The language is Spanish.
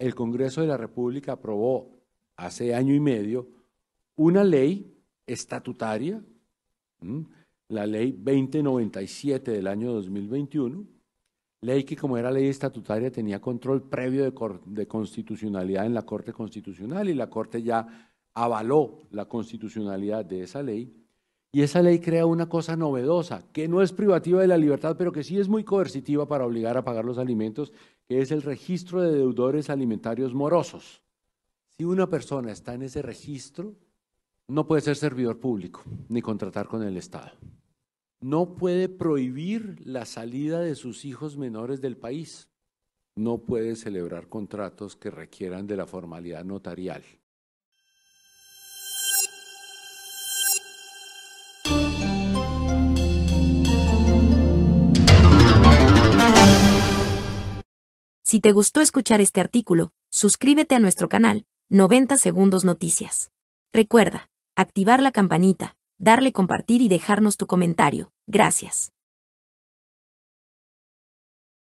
el Congreso de la República aprobó hace año y medio una ley estatutaria, la ley 2097 del año 2021, ley que como era ley estatutaria tenía control previo de, de, constitucionalidad en la Corte Constitucional y la Corte ya avaló la constitucionalidad de esa ley. Y esa ley crea una cosa novedosa, que no es privativa de la libertad, pero que sí es muy coercitiva para obligar a pagar los alimentos, que es el registro de deudores alimentarios morosos. Si una persona está en ese registro, no puede ser servidor público ni contratar con el Estado. No puede prohibir la salida de sus hijos menores del país. No puede celebrar contratos que requieran de la formalidad notarial. Si te gustó escuchar este artículo, suscríbete a nuestro canal, 90 Segundos Noticias. Recuerda, activar la campanita, darle compartir y dejarnos tu comentario. Gracias.